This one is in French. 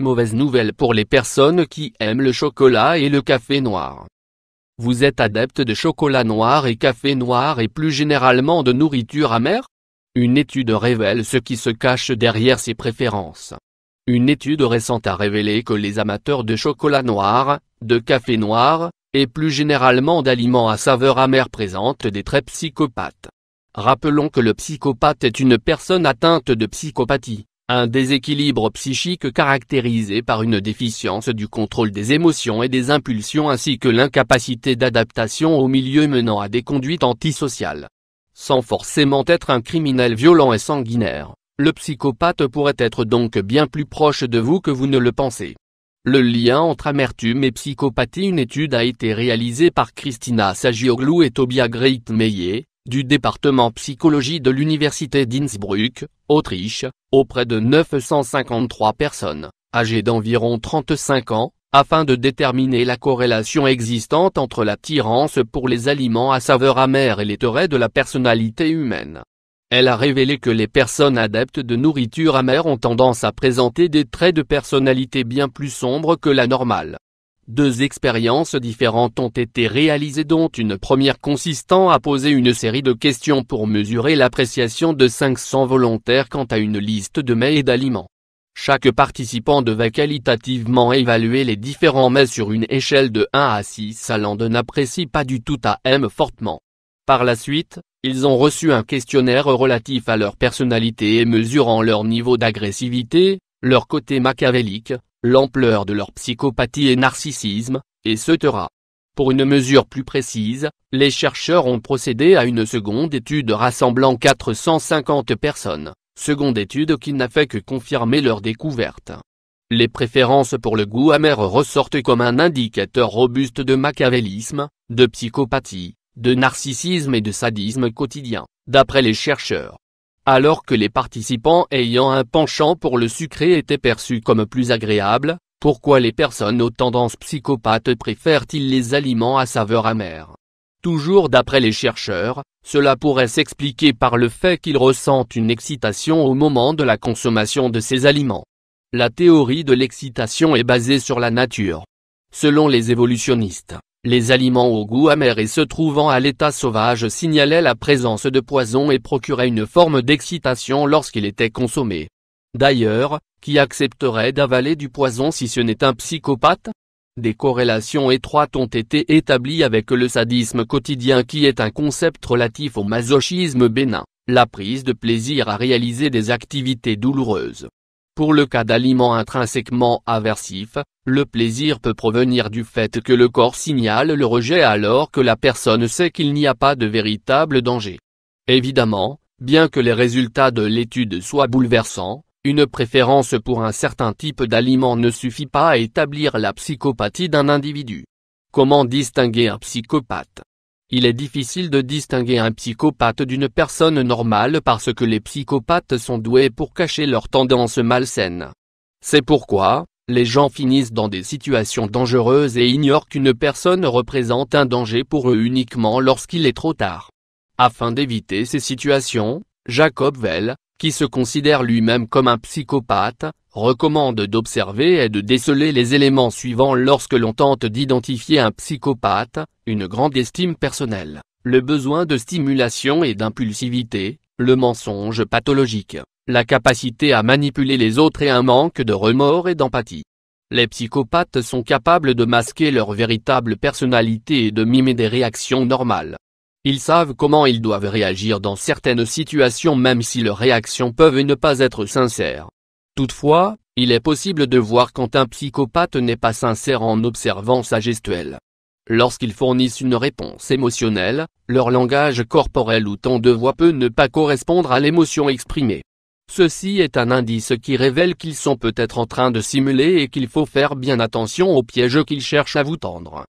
Mauvaise nouvelle pour les personnes qui aiment le chocolat et le café noir. Vous êtes adepte de chocolat noir et café noir et plus généralement de nourriture amère Une étude révèle ce qui se cache derrière ces préférences. Une étude récente a révélé que les amateurs de chocolat noir, de café noir, et plus généralement d'aliments à saveur amère présentent des traits psychopathes. Rappelons que le psychopathe est une personne atteinte de psychopathie. Un déséquilibre psychique caractérisé par une déficience du contrôle des émotions et des impulsions ainsi que l'incapacité d'adaptation au milieu menant à des conduites antisociales. Sans forcément être un criminel violent et sanguinaire, le psychopathe pourrait être donc bien plus proche de vous que vous ne le pensez. Le lien entre amertume et psychopathie Une étude a été réalisée par Christina Sagioglou et Tobias Greitmeyer du département psychologie de l'université d'Innsbruck, Autriche, auprès de 953 personnes, âgées d'environ 35 ans, afin de déterminer la corrélation existante entre l'attirance pour les aliments à saveur amère et les traits de la personnalité humaine. Elle a révélé que les personnes adeptes de nourriture amère ont tendance à présenter des traits de personnalité bien plus sombres que la normale, deux expériences différentes ont été réalisées dont une première consistant à poser une série de questions pour mesurer l'appréciation de 500 volontaires quant à une liste de mets et d'aliments. Chaque participant devait qualitativement évaluer les différents mets sur une échelle de 1 à 6 allant de n'apprécie pas du tout à aime fortement. Par la suite, ils ont reçu un questionnaire relatif à leur personnalité et mesurant leur niveau d'agressivité, leur côté machiavélique, l'ampleur de leur psychopathie et narcissisme, et etc. Pour une mesure plus précise, les chercheurs ont procédé à une seconde étude rassemblant 450 personnes, seconde étude qui n'a fait que confirmer leur découverte. Les préférences pour le goût amer ressortent comme un indicateur robuste de machiavélisme, de psychopathie, de narcissisme et de sadisme quotidien, d'après les chercheurs alors que les participants ayant un penchant pour le sucré étaient perçus comme plus agréables, pourquoi les personnes aux tendances psychopathes préfèrent-ils les aliments à saveur amère Toujours d'après les chercheurs, cela pourrait s'expliquer par le fait qu'ils ressentent une excitation au moment de la consommation de ces aliments. La théorie de l'excitation est basée sur la nature. Selon les évolutionnistes, les aliments au goût amer et se trouvant à l'état sauvage signalaient la présence de poison et procuraient une forme d'excitation lorsqu'il était consommé. D'ailleurs, qui accepterait d'avaler du poison si ce n'est un psychopathe Des corrélations étroites ont été établies avec le sadisme quotidien qui est un concept relatif au masochisme bénin, la prise de plaisir à réaliser des activités douloureuses. Pour le cas d'aliments intrinsèquement aversifs, le plaisir peut provenir du fait que le corps signale le rejet alors que la personne sait qu'il n'y a pas de véritable danger. Évidemment, bien que les résultats de l'étude soient bouleversants, une préférence pour un certain type d'aliment ne suffit pas à établir la psychopathie d'un individu. Comment distinguer un psychopathe il est difficile de distinguer un psychopathe d'une personne normale parce que les psychopathes sont doués pour cacher leurs tendances malsaines. C'est pourquoi, les gens finissent dans des situations dangereuses et ignorent qu'une personne représente un danger pour eux uniquement lorsqu'il est trop tard. Afin d'éviter ces situations, Jacob Vell, qui se considère lui-même comme un psychopathe, recommande d'observer et de déceler les éléments suivants lorsque l'on tente d'identifier un psychopathe, une grande estime personnelle, le besoin de stimulation et d'impulsivité, le mensonge pathologique, la capacité à manipuler les autres et un manque de remords et d'empathie. Les psychopathes sont capables de masquer leur véritable personnalité et de mimer des réactions normales. Ils savent comment ils doivent réagir dans certaines situations même si leurs réactions peuvent ne pas être sincères. Toutefois, il est possible de voir quand un psychopathe n'est pas sincère en observant sa gestuelle. Lorsqu'ils fournissent une réponse émotionnelle, leur langage corporel ou ton de voix peut ne pas correspondre à l'émotion exprimée. Ceci est un indice qui révèle qu'ils sont peut-être en train de simuler et qu'il faut faire bien attention aux pièges qu'ils cherchent à vous tendre.